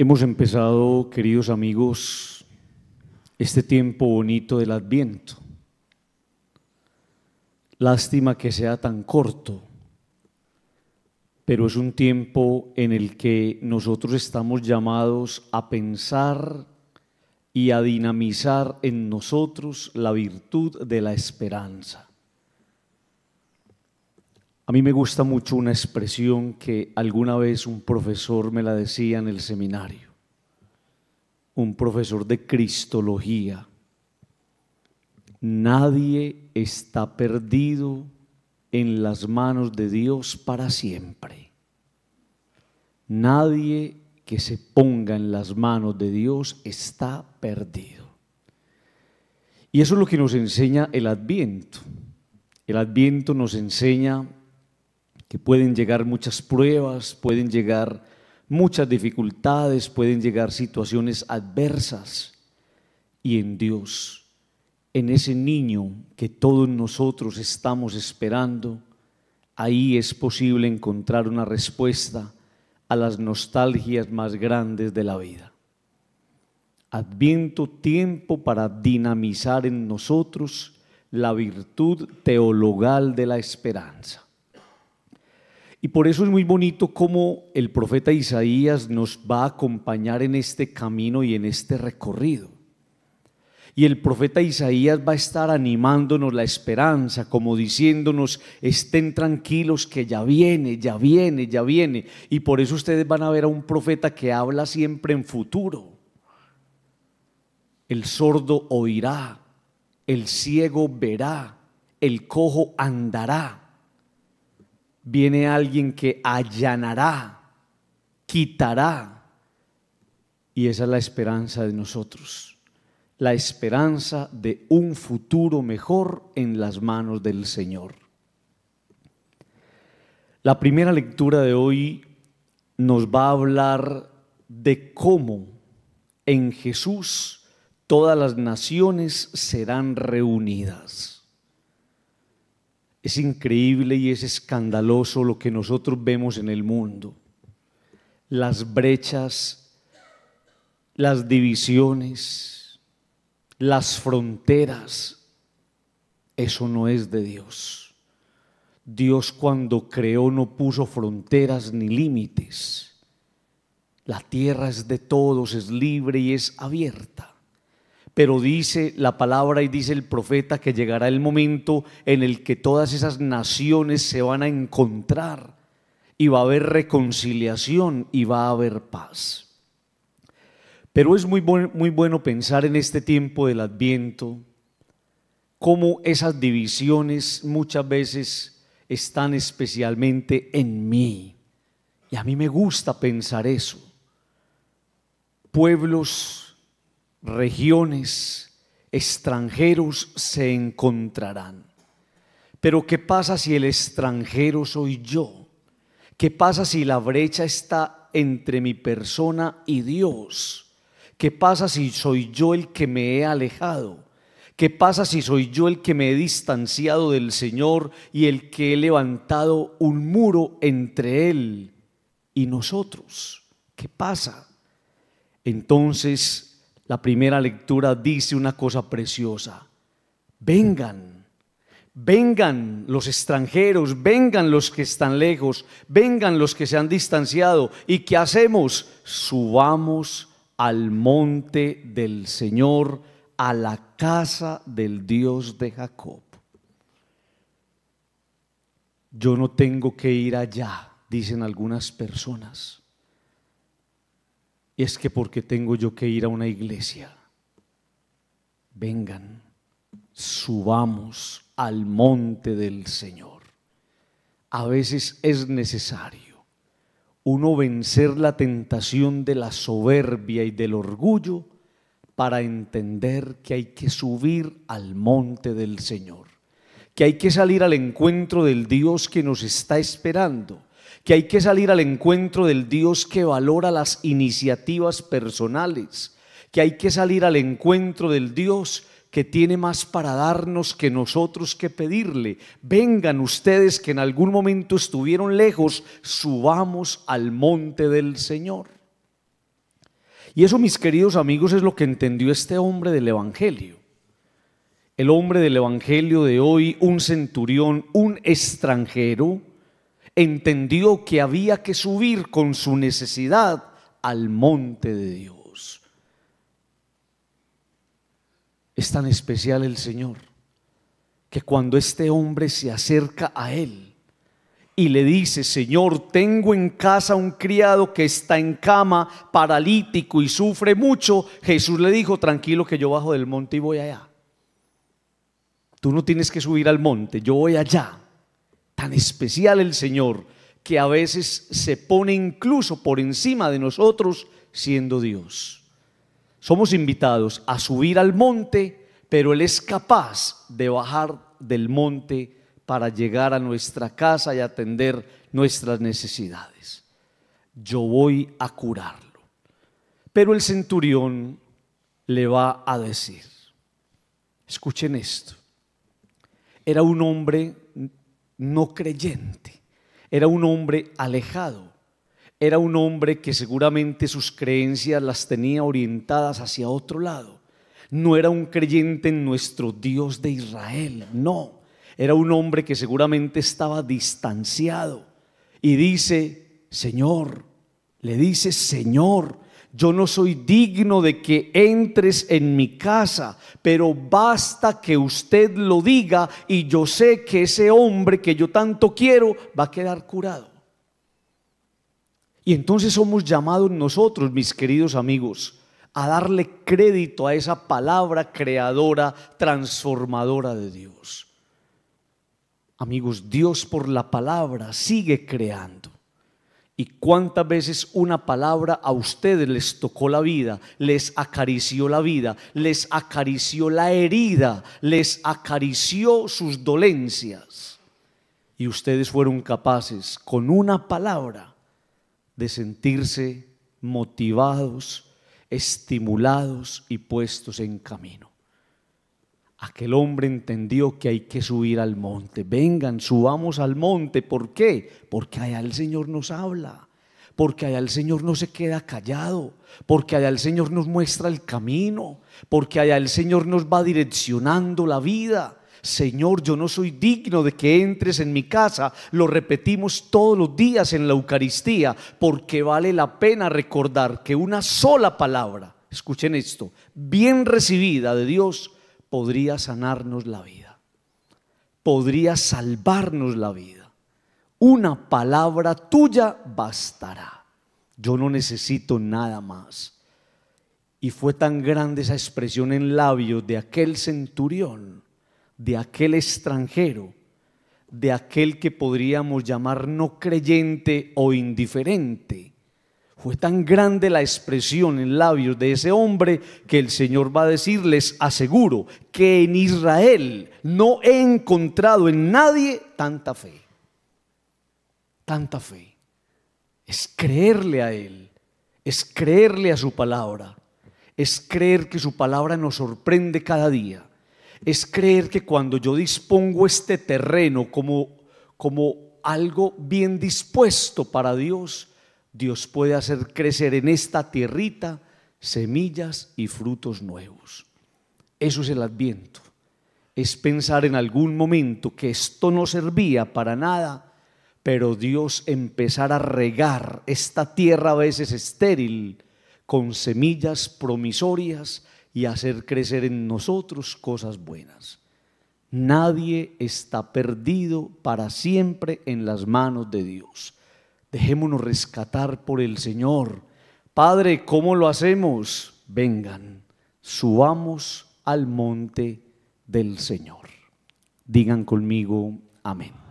Hemos empezado, queridos amigos, este tiempo bonito del Adviento. Lástima que sea tan corto, pero es un tiempo en el que nosotros estamos llamados a pensar y a dinamizar en nosotros la virtud de la esperanza. A mí me gusta mucho una expresión que alguna vez un profesor me la decía en el seminario, un profesor de cristología. Nadie está perdido en las manos de Dios para siempre. Nadie que se ponga en las manos de Dios está perdido. Y eso es lo que nos enseña el adviento. El adviento nos enseña que pueden llegar muchas pruebas, pueden llegar muchas dificultades, pueden llegar situaciones adversas. Y en Dios, en ese niño que todos nosotros estamos esperando, ahí es posible encontrar una respuesta a las nostalgias más grandes de la vida. Adviento tiempo para dinamizar en nosotros la virtud teologal de la esperanza. Y por eso es muy bonito cómo el profeta Isaías nos va a acompañar en este camino y en este recorrido. Y el profeta Isaías va a estar animándonos la esperanza, como diciéndonos, estén tranquilos que ya viene, ya viene, ya viene. Y por eso ustedes van a ver a un profeta que habla siempre en futuro. El sordo oirá, el ciego verá, el cojo andará viene alguien que allanará, quitará. Y esa es la esperanza de nosotros, la esperanza de un futuro mejor en las manos del Señor. La primera lectura de hoy nos va a hablar de cómo en Jesús todas las naciones serán reunidas. Es increíble y es escandaloso lo que nosotros vemos en el mundo. Las brechas, las divisiones, las fronteras, eso no es de Dios. Dios cuando creó no puso fronteras ni límites. La tierra es de todos, es libre y es abierta pero dice la palabra y dice el profeta que llegará el momento en el que todas esas naciones se van a encontrar y va a haber reconciliación y va a haber paz. Pero es muy, muy bueno pensar en este tiempo del adviento cómo esas divisiones muchas veces están especialmente en mí. Y a mí me gusta pensar eso. Pueblos regiones, extranjeros se encontrarán. Pero ¿qué pasa si el extranjero soy yo? ¿Qué pasa si la brecha está entre mi persona y Dios? ¿Qué pasa si soy yo el que me he alejado? ¿Qué pasa si soy yo el que me he distanciado del Señor y el que he levantado un muro entre Él y nosotros? ¿Qué pasa? Entonces la primera lectura dice una cosa preciosa. Vengan, vengan los extranjeros, vengan los que están lejos, vengan los que se han distanciado. ¿Y qué hacemos? Subamos al monte del Señor, a la casa del Dios de Jacob. Yo no tengo que ir allá, dicen algunas personas es que porque tengo yo que ir a una iglesia. Vengan, subamos al monte del Señor. A veces es necesario uno vencer la tentación de la soberbia y del orgullo para entender que hay que subir al monte del Señor, que hay que salir al encuentro del Dios que nos está esperando que hay que salir al encuentro del Dios que valora las iniciativas personales, que hay que salir al encuentro del Dios que tiene más para darnos que nosotros que pedirle. Vengan ustedes que en algún momento estuvieron lejos, subamos al monte del Señor. Y eso, mis queridos amigos, es lo que entendió este hombre del Evangelio. El hombre del Evangelio de hoy, un centurión, un extranjero, entendió que había que subir con su necesidad al monte de Dios. Es tan especial el Señor que cuando este hombre se acerca a él y le dice, Señor, tengo en casa un criado que está en cama, paralítico y sufre mucho, Jesús le dijo, tranquilo que yo bajo del monte y voy allá. Tú no tienes que subir al monte, yo voy allá tan especial el Señor que a veces se pone incluso por encima de nosotros siendo Dios. Somos invitados a subir al monte, pero Él es capaz de bajar del monte para llegar a nuestra casa y atender nuestras necesidades. Yo voy a curarlo. Pero el centurión le va a decir, escuchen esto, era un hombre no creyente. Era un hombre alejado. Era un hombre que seguramente sus creencias las tenía orientadas hacia otro lado. No era un creyente en nuestro Dios de Israel, no. Era un hombre que seguramente estaba distanciado. Y dice, Señor, le dice, Señor, yo no soy digno de que entres en mi casa, pero basta que usted lo diga y yo sé que ese hombre que yo tanto quiero va a quedar curado. Y entonces somos llamados nosotros, mis queridos amigos, a darle crédito a esa palabra creadora, transformadora de Dios. Amigos, Dios por la palabra sigue creando. ¿Y cuántas veces una palabra a ustedes les tocó la vida, les acarició la vida, les acarició la herida, les acarició sus dolencias? Y ustedes fueron capaces con una palabra de sentirse motivados, estimulados y puestos en camino aquel hombre entendió que hay que subir al monte. Vengan, subamos al monte. ¿Por qué? Porque allá el Señor nos habla. Porque allá el Señor no se queda callado. Porque allá el Señor nos muestra el camino. Porque allá el Señor nos va direccionando la vida. Señor, yo no soy digno de que entres en mi casa. Lo repetimos todos los días en la Eucaristía, porque vale la pena recordar que una sola palabra, escuchen esto, bien recibida de Dios, podría sanarnos la vida, podría salvarnos la vida. Una palabra tuya bastará. Yo no necesito nada más. Y fue tan grande esa expresión en labios de aquel centurión, de aquel extranjero, de aquel que podríamos llamar no creyente o indiferente fue tan grande la expresión en labios de ese hombre que el Señor va a decirles, aseguro que en Israel no he encontrado en nadie tanta fe. Tanta fe. Es creerle a Él, es creerle a su palabra, es creer que su palabra nos sorprende cada día, es creer que cuando yo dispongo este terreno como, como algo bien dispuesto para Dios, Dios puede hacer crecer en esta tierrita semillas y frutos nuevos. Eso es el adviento. Es pensar en algún momento que esto no servía para nada, pero Dios empezar a regar esta tierra a veces estéril con semillas promisorias y hacer crecer en nosotros cosas buenas. Nadie está perdido para siempre en las manos de Dios. Dejémonos rescatar por el Señor. Padre, ¿cómo lo hacemos? Vengan, subamos al monte del Señor. Digan conmigo, amén.